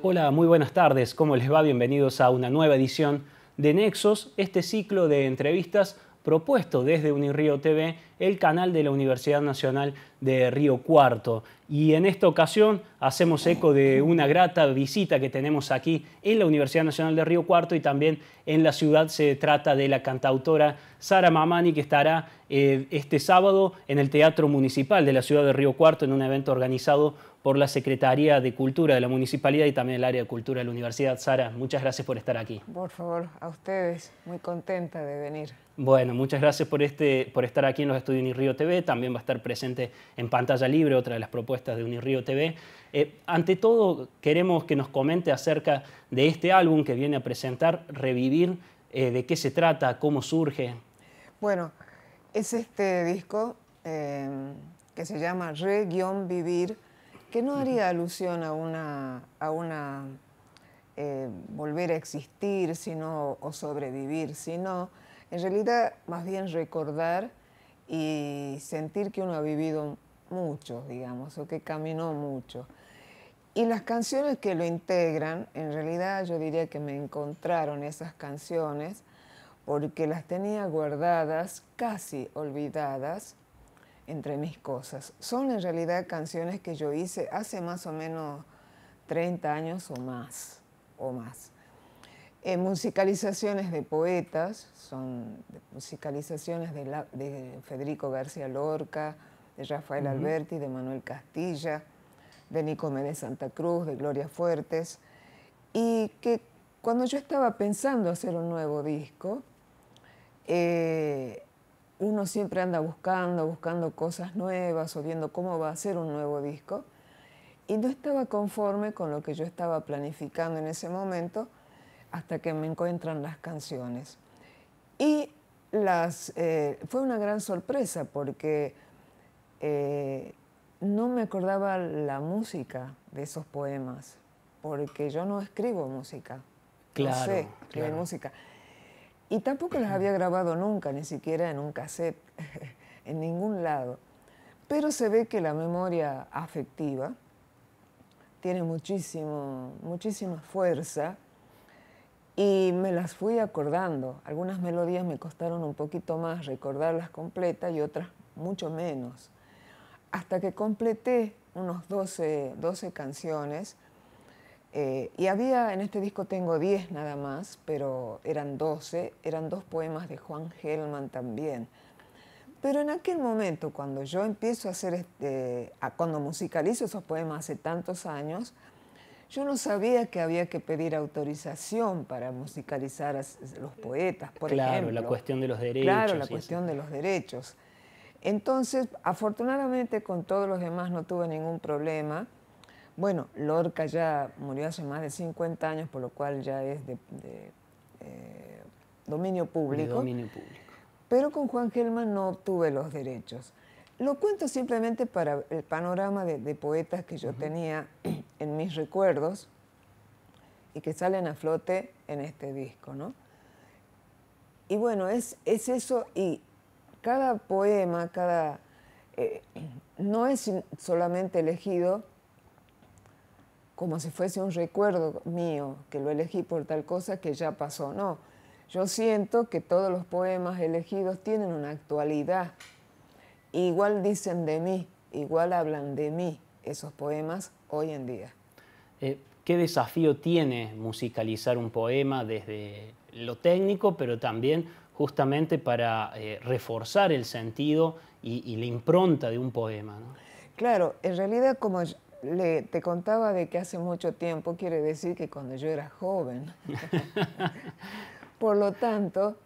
Hola, muy buenas tardes, ¿cómo les va? Bienvenidos a una nueva edición de Nexos, este ciclo de entrevistas propuesto desde Unirío TV, el canal de la Universidad Nacional de Río Cuarto. Y en esta ocasión hacemos eco de una grata visita que tenemos aquí en la Universidad Nacional de Río Cuarto y también en la ciudad se trata de la cantautora Sara Mamani que estará eh, este sábado en el Teatro Municipal de la ciudad de Río Cuarto en un evento organizado por la Secretaría de Cultura de la Municipalidad y también el área de Cultura de la Universidad. Sara, muchas gracias por estar aquí. Por favor, a ustedes, muy contenta de venir. Bueno, muchas gracias por, este, por estar aquí en los estudios Unirío TV. También va a estar presente en pantalla libre otra de las propuestas de Unirío TV. Eh, ante todo, queremos que nos comente acerca de este álbum que viene a presentar, Revivir, eh, de qué se trata, cómo surge. Bueno, es este disco eh, que se llama Re-Vivir que no haría alusión a una, eh, volver a existir sino, o sobrevivir, sino en realidad más bien recordar y sentir que uno ha vivido mucho, digamos, o que caminó mucho. Y las canciones que lo integran, en realidad yo diría que me encontraron esas canciones porque las tenía guardadas, casi olvidadas, entre mis cosas. Son en realidad canciones que yo hice hace más o menos 30 años o más, o más. Eh, musicalizaciones de poetas, son musicalizaciones de, de Federico García Lorca, de Rafael Alberti, de Manuel Castilla, de Nico Santa Cruz, de Gloria Fuertes, y que cuando yo estaba pensando hacer un nuevo disco, eh, uno siempre anda buscando, buscando cosas nuevas o viendo cómo va a ser un nuevo disco. Y no estaba conforme con lo que yo estaba planificando en ese momento hasta que me encuentran las canciones. Y las, eh, fue una gran sorpresa porque eh, no me acordaba la música de esos poemas, porque yo no escribo música. Claro. No sé música. Y tampoco las había grabado nunca, ni siquiera en un cassette, en ningún lado. Pero se ve que la memoria afectiva tiene muchísimo, muchísima fuerza y me las fui acordando. Algunas melodías me costaron un poquito más recordarlas completas y otras mucho menos. Hasta que completé unos 12, 12 canciones eh, y había, en este disco tengo 10 nada más, pero eran 12, eran dos poemas de Juan Gelman también. Pero en aquel momento, cuando yo empiezo a hacer, este, a, cuando musicalizo esos poemas hace tantos años, yo no sabía que había que pedir autorización para musicalizar a los poetas, por ejemplo. Claro, la cuestión de los derechos. Claro, la cuestión de los derechos. Entonces, afortunadamente con todos los demás no tuve ningún problema. Bueno, Lorca ya murió hace más de 50 años, por lo cual ya es de, eh, dominio público. dominio público. Pero con Juan Gelman no obtuve los derechos. Lo cuento simplemente para el panorama de, poetas que yo tenía en mis recuerdos y que salen a flote en este disco, Y bueno, es, eso y cada poema, cada... Eh, no es solamente elegido como si fuese un recuerdo mío, que lo elegí por tal cosa que ya pasó. No, yo siento que todos los poemas elegidos tienen una actualidad. Igual dicen de mí, igual hablan de mí esos poemas hoy en día. Eh, ¿Qué desafío tiene musicalizar un poema desde lo técnico, pero también justamente para eh, reforzar el sentido y, la impronta de un poema? Claro, en realidad como le, te contaba de que hace mucho tiempo, quiere decir que cuando yo era joven. Por lo tanto,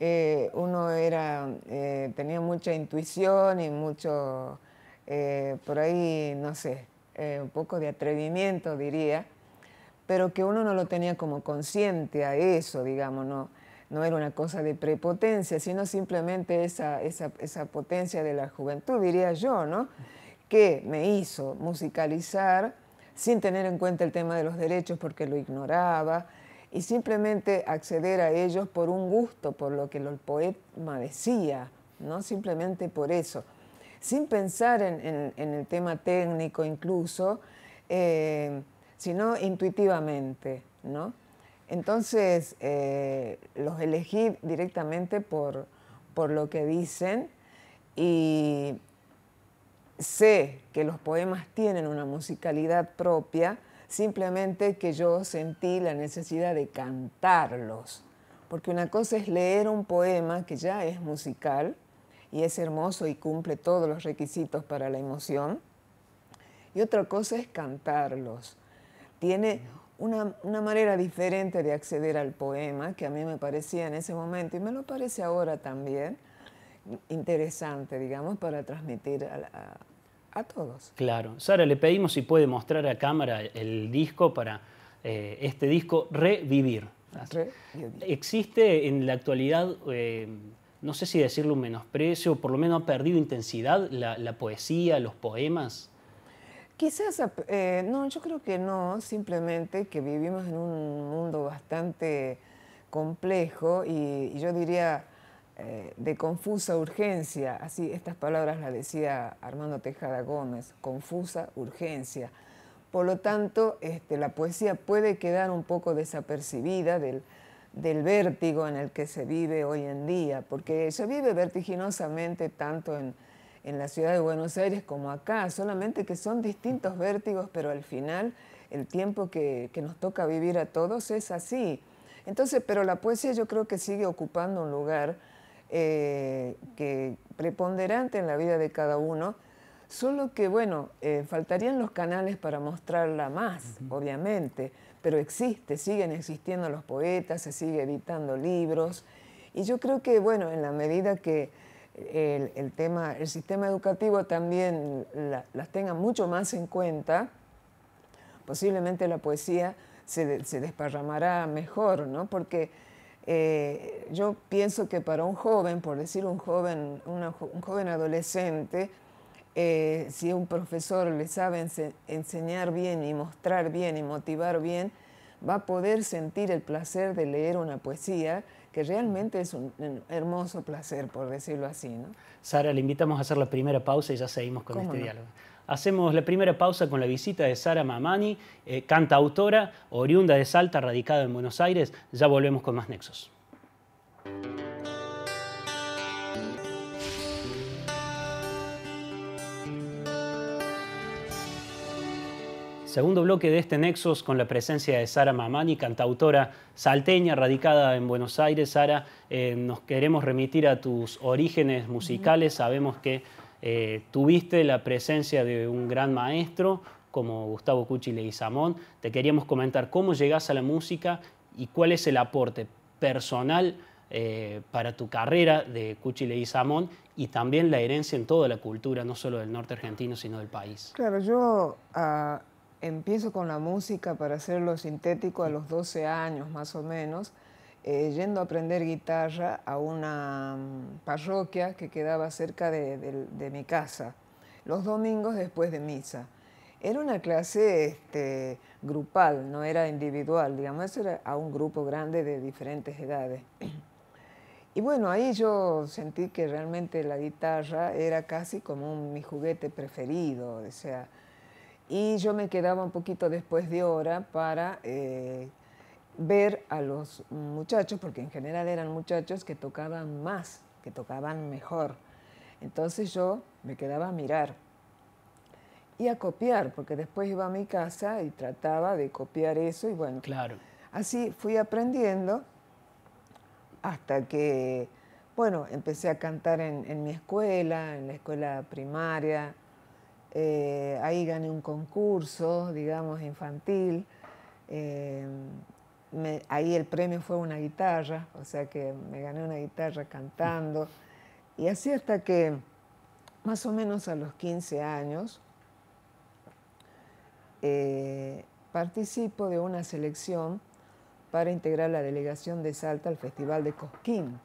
eh, uno eh, tenía mucha intuición y mucho, eh, por ahí, no sé, un poco de atrevimiento, diría, pero que uno no lo tenía como consciente a eso, digamos, no, era una cosa de prepotencia, sino simplemente esa potencia de la juventud, diría yo, ¿no? que me hizo musicalizar sin tener en cuenta el tema de los derechos porque lo ignoraba y simplemente acceder a ellos por un gusto, por lo que el poema decía, no simplemente por eso, sin pensar en, el tema técnico incluso, eh, sino intuitivamente, ¿no? Entonces eh, los elegí directamente por, por lo que dicen y sé que los poemas tienen una musicalidad propia, simplemente que yo sentí la necesidad de cantarlos, porque una cosa es leer un poema que ya es musical y es hermoso y cumple todos los requisitos para la emoción, y otra cosa es cantarlos. Tiene una, manera diferente de acceder al poema que a mí me parecía en ese momento y me lo parece ahora también interesante, digamos, para transmitir a, todos. Claro. Sara, le pedimos si puede mostrar a cámara el disco para eh, este disco Revivir. Existe en la actualidad, eh, no sé si decirlo un menosprecio, por lo menos ha perdido intensidad la, poesía, los poemas. Quizás, eh, no, yo creo que no, simplemente que vivimos en un mundo bastante complejo y yo diría eh, de confusa urgencia, así estas palabras las decía Armando Tejada Gómez, confusa urgencia. Por lo tanto, este, la poesía puede quedar un poco desapercibida del, del, vértigo en el que se vive hoy en día, porque se vive vertiginosamente tanto en, la ciudad de Buenos Aires como acá, solamente que son distintos vértigos, pero al final el tiempo que, que, nos toca vivir a todos es así. Entonces, pero la poesía yo creo que sigue ocupando un lugar eh, que preponderante en la vida de cada uno, solo que, bueno, eh, faltarían los canales para mostrarla más, obviamente, pero existe, siguen existiendo los poetas, se sigue editando libros, y yo creo que, bueno, en la medida que el, tema, el sistema educativo también las tenga mucho más en cuenta, posiblemente la poesía se, se desparramará mejor, ¿no? Porque eh, yo pienso que para un joven, por decir un joven, un joven adolescente, eh, si un profesor le sabe enseñar bien y mostrar bien y motivar bien, va a poder sentir el placer de leer una poesía que realmente es un hermoso placer, por decirlo así. ¿no? Sara, le invitamos a hacer la primera pausa y ya seguimos con este diálogo. Hacemos la primera pausa con la visita de Sara Mamani, eh, cantautora, oriunda de Salta, radicada en Buenos Aires. Ya volvemos con más nexos. segundo bloque de este Nexos con la presencia de Sara Mamani, cantautora salteña radicada en Buenos Aires. Sara, eh, nos queremos remitir a tus orígenes musicales. Sabemos que eh, tuviste la presencia de un gran maestro como Gustavo Cuchi Leguizamón. Te queríamos comentar cómo llegás a la música y cuál es el aporte personal eh, para tu carrera de Cuchi Leguizamón y también la herencia en toda la cultura, no solo del norte argentino, sino del país. Claro, yo ah, empiezo con la música para hacerlo sintético a los 12 años más o menos, eh, yendo a aprender guitarra a una mm, parroquia que quedaba cerca de, mi casa, los domingos después de misa. Era una clase este, grupal, no era individual, digamos, era a un grupo grande de diferentes edades. Y bueno, ahí yo sentí que realmente la guitarra era casi como mi juguete preferido, o sea, y yo me quedaba un poquito después de hora para eh, ver a los muchachos, porque en general eran muchachos que tocaban más, que tocaban mejor. Entonces yo me quedaba a mirar y a copiar, porque después iba a mi casa y trataba de copiar eso y bueno. Claro. Así fui aprendiendo hasta que, bueno, empecé a cantar en, en mi escuela, en la escuela primaria, eh, ahí gané un concurso, digamos, infantil. Eh, ahí el premio fue una guitarra, o sea que me gané una guitarra cantando. Y así hasta que más o menos a los 15 años eh, participo de una selección para integrar la delegación de Salta al Festival de Cosquín.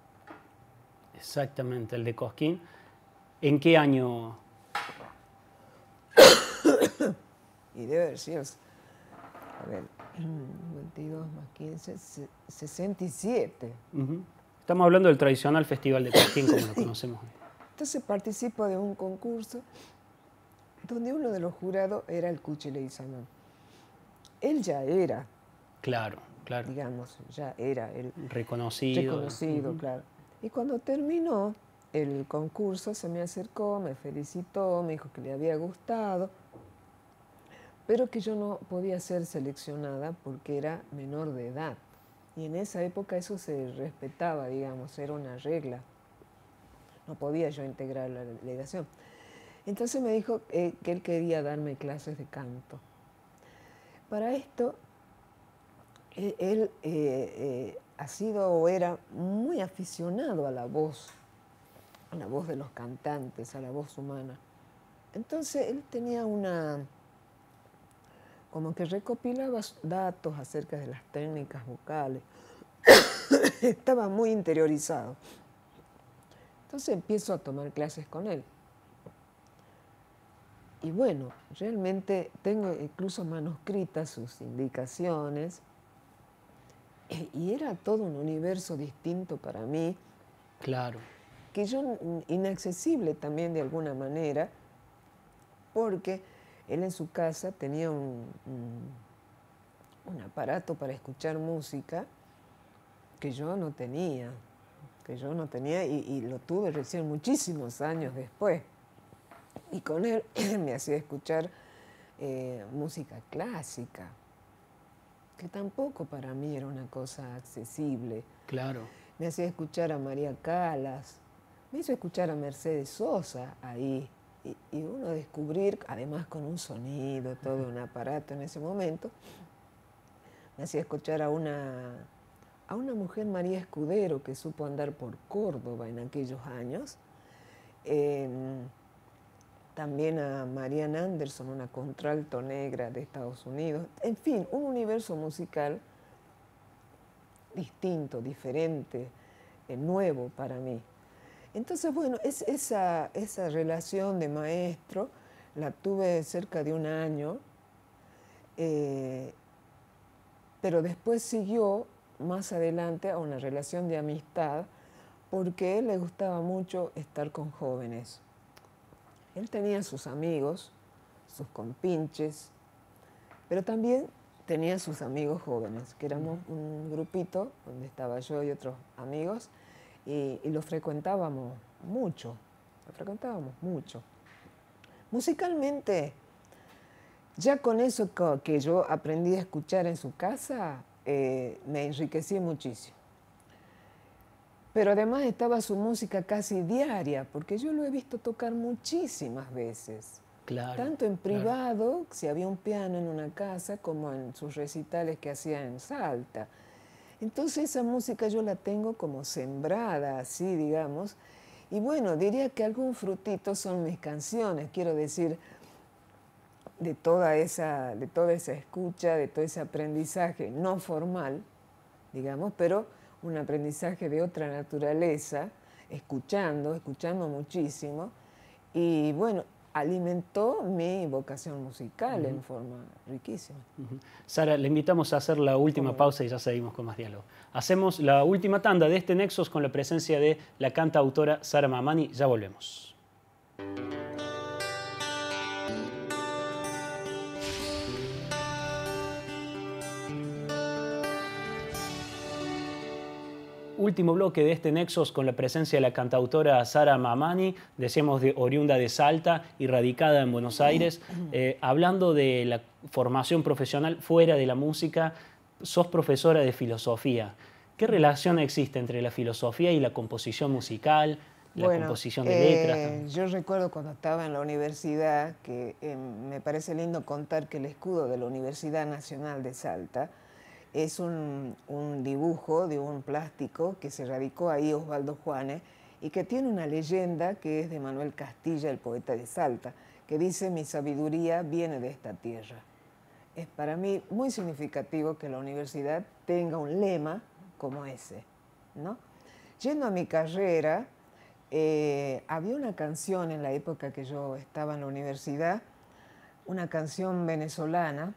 Exactamente, el de Cosquín. ¿En qué año y de haber a ver, 22 más 15, 67. Estamos hablando del tradicional Festival de Cosquín, como lo conocemos. Entonces participo de un concurso donde uno de los jurados era el Cuchi Él ya era. Claro, claro. Digamos, ya era el. Reconocido. Reconocido, claro. Y cuando terminó el concurso, se me acercó, me felicitó, me dijo que le había gustado pero que yo no podía ser seleccionada porque era menor de edad. Y en esa época eso se respetaba, digamos, era una regla. No podía yo integrar la delegación. Entonces me dijo eh, que él quería darme clases de canto. Para esto, e, él, eh, eh, ha sido o era muy aficionado a la voz, a la voz de los cantantes, a la voz humana. Entonces él tenía una, como que recopilaba datos acerca de las técnicas vocales. Estaba muy interiorizado. Entonces empiezo a tomar clases con él. Y bueno, realmente tengo incluso manuscritas sus indicaciones. Y era todo un universo distinto para mí. Claro. Que yo, inaccesible también de alguna manera, porque él en su casa tenía un, aparato para escuchar música que yo no tenía, que yo no tenía y, lo tuve recién muchísimos años después. Y con él me hacía escuchar eh, música clásica, que tampoco para mí era una cosa accesible. Claro. Me hacía escuchar a María Calas, me hizo escuchar a Mercedes Sosa ahí y, uno descubrir, además con un sonido, todo un aparato en ese momento, me hacía escuchar a una, mujer, María Escudero, que supo andar por Córdoba en aquellos años. también a Marian Anderson, una contralto negra de Estados Unidos. En fin, un universo musical distinto, diferente, eh, nuevo para mí. Entonces, bueno, esa, relación de maestro la tuve cerca de un año, eh, pero después siguió más adelante a una relación de amistad porque él le gustaba mucho estar con jóvenes. Él tenía sus amigos, sus compinches, pero también tenía sus amigos jóvenes, que éramos mm. un grupito donde estaba yo y otros amigos, y, lo frecuentábamos mucho, lo frecuentábamos mucho. Musicalmente, ya con eso que yo aprendí a escuchar en su casa, eh, me enriquecí muchísimo. Pero además estaba su música casi diaria, porque yo lo he visto tocar muchísimas veces. Claro, Tanto en privado, si había un piano en una casa, como en sus recitales que hacía en Salta. Entonces esa música yo la tengo como sembrada, así digamos. Y bueno, diría que algún frutito son mis canciones, quiero decir, de toda esa, de toda esa escucha, de todo ese aprendizaje no formal, digamos, pero un aprendizaje de otra naturaleza, escuchando, escuchando muchísimo. Y bueno, alimentó mi vocación musical en forma riquísima. Sara, le invitamos a hacer la última pausa y ya seguimos con más diálogo. Hacemos la última tanda de este Nexos con la presencia de la cantautora Sara Mamani. Ya volvemos. último bloque de este Nexos con la presencia de la cantautora Sara Mamani, decíamos de oriunda de Salta y radicada en Buenos Aires, eh, hablando de la formación profesional fuera de la música, sos profesora de filosofía. ¿Qué relación existe entre la filosofía y la composición musical, la composición de letras? Eh, yo recuerdo cuando estaba en la universidad, que eh, me parece lindo contar que el escudo de la Universidad Nacional de Salta, es un, dibujo de un plástico que se radicó ahí Osvaldo Juanes y que tiene una leyenda que es de Manuel Castilla, el poeta de Salta, que dice mi sabiduría viene de esta tierra. Es para mí muy significativo que la universidad tenga un lema como ese. ¿no? Yendo a mi carrera, eh, había una canción en la época que yo estaba en la universidad, una canción venezolana,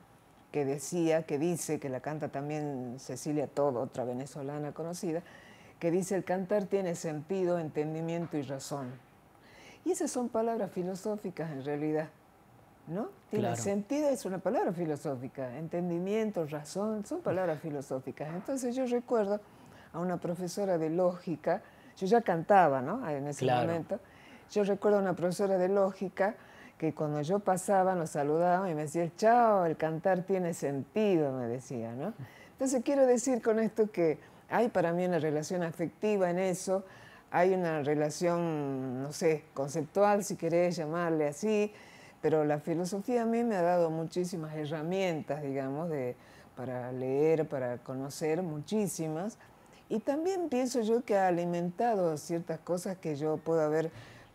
que decía, que dice, que la canta también Cecilia Todo, otra venezolana conocida, que dice el cantar tiene sentido, entendimiento y razón. Y esas son palabras filosóficas en realidad, ¿no? Tiene sentido, es una palabra filosófica, entendimiento, razón, son palabras filosóficas. Entonces yo recuerdo a una profesora de lógica, yo ya cantaba, ¿no? Ah, en ese momento. Yo recuerdo a una profesora de lógica que cuando yo pasaba nos saludaban y me decía chao, el cantar tiene sentido, me decía, ¿no? Entonces quiero decir con esto que hay para mí una relación afectiva en eso, hay una relación, no sé, conceptual, si querés llamarle así, pero la filosofía a mí me ha dado muchísimas herramientas, digamos, de, para leer, para conocer, muchísimas. Y también pienso yo que ha alimentado ciertas cosas que yo puedo haber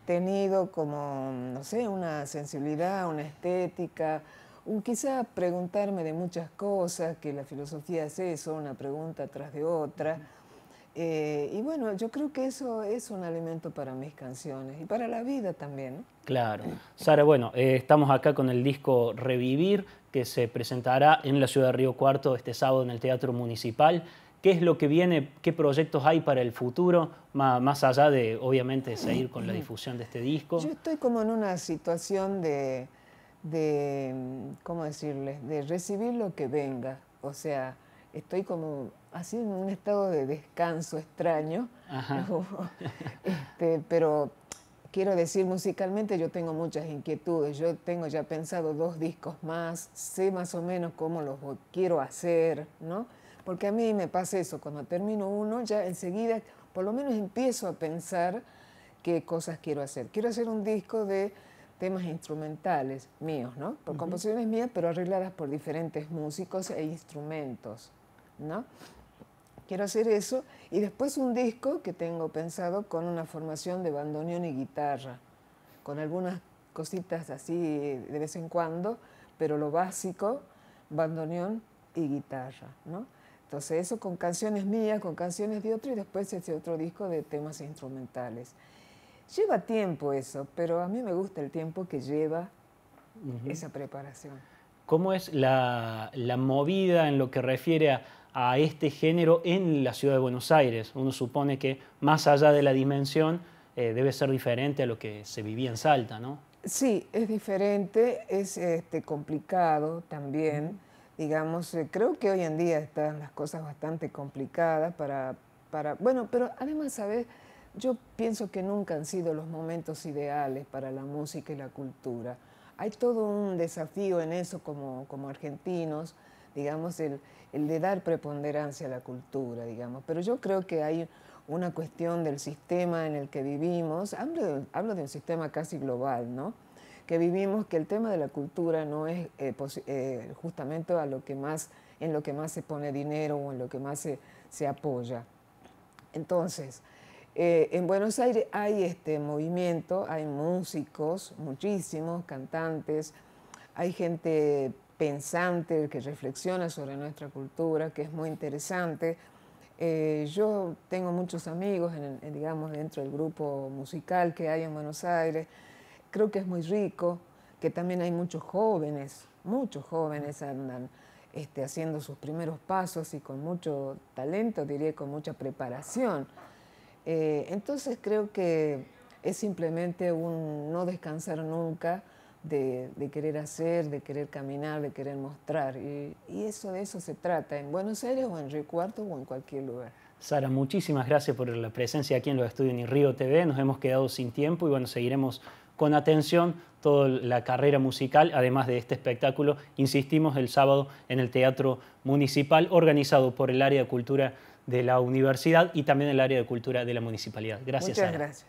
tenido como, no sé, una sensibilidad, una estética, un quizá preguntarme de muchas cosas, que la filosofía es eso, una pregunta tras de otra. Eh, y bueno, yo creo que eso es un alimento para mis canciones y para la vida también. Claro. Sara, bueno, eh, estamos acá con el disco Revivir, que se presentará en la ciudad de Río Cuarto este sábado en el Teatro Municipal qué es lo que viene, qué proyectos hay para el futuro, más, allá de, obviamente, seguir con la difusión de este disco. Yo estoy como en una situación de, de ¿cómo decirles?, de recibir lo que venga. O sea, estoy como así en un estado de descanso extraño, este, pero quiero decir, musicalmente yo tengo muchas inquietudes, yo tengo ya pensado dos discos más, sé más o menos cómo los quiero hacer, ¿no? Porque a mí me pasa eso, cuando termino uno, ya enseguida, por lo menos empiezo a pensar qué cosas quiero hacer. Quiero hacer un disco de temas instrumentales míos, ¿no? Por composiciones mías, pero arregladas por diferentes músicos e instrumentos, ¿no? Quiero hacer eso y después un disco que tengo pensado con una formación de bandoneón y guitarra, con algunas cositas así de vez en cuando, pero lo básico, bandoneón y guitarra, ¿no? Entonces eso con canciones mías, con canciones de otro y después este otro disco de temas instrumentales. Lleva tiempo eso, pero a mí me gusta el tiempo que lleva esa preparación. ¿Cómo es la, movida en lo que refiere a, este género en la ciudad de Buenos Aires? Uno supone que más allá de la dimensión eh, debe ser diferente a lo que se vivía en Salta, ¿no? Sí, es diferente, es este, complicado también digamos, eh, creo que hoy en día están las cosas bastante complicadas para, para bueno, pero además, ¿sabes? Yo pienso que nunca han sido los momentos ideales para la música y la cultura. Hay todo un desafío en eso como, argentinos, digamos, el, el de dar preponderancia a la cultura, digamos. Pero yo creo que hay una cuestión del sistema en el que vivimos, hablo de un sistema casi global, ¿no? que vivimos, que el tema de la cultura no es eh, eh, justamente a lo que más, en lo que más se pone dinero o en lo que más se, se apoya. Entonces, eh, en Buenos Aires hay este movimiento, hay músicos, muchísimos, cantantes, hay gente pensante que reflexiona sobre nuestra cultura, que es muy interesante. yo tengo muchos amigos, en, digamos, dentro del grupo musical que hay en Buenos Aires, creo que es muy rico, que también hay muchos jóvenes, muchos jóvenes andan este, haciendo sus primeros pasos y con mucho talento, diría, con mucha preparación. Eh, entonces creo que es simplemente un no descansar nunca de, querer hacer, de querer caminar, de querer mostrar. Y, eso de eso se trata, en Buenos Aires o en Río Cuarto o en cualquier lugar. Sara, muchísimas gracias por la presencia aquí en los estudios en Río TV. Nos hemos quedado sin tiempo y bueno, seguiremos con atención toda la carrera musical, además de este espectáculo, insistimos, el sábado en el Teatro Municipal, organizado por el Área de Cultura de la Universidad y también el Área de Cultura de la Municipalidad. Gracias. Muchas gracias.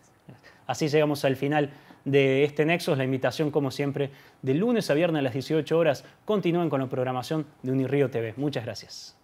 Así llegamos al final de este Nexo. La invitación, como siempre, de lunes a viernes a las 18 horas. Continúen con la programación de Unirío TV. Muchas gracias.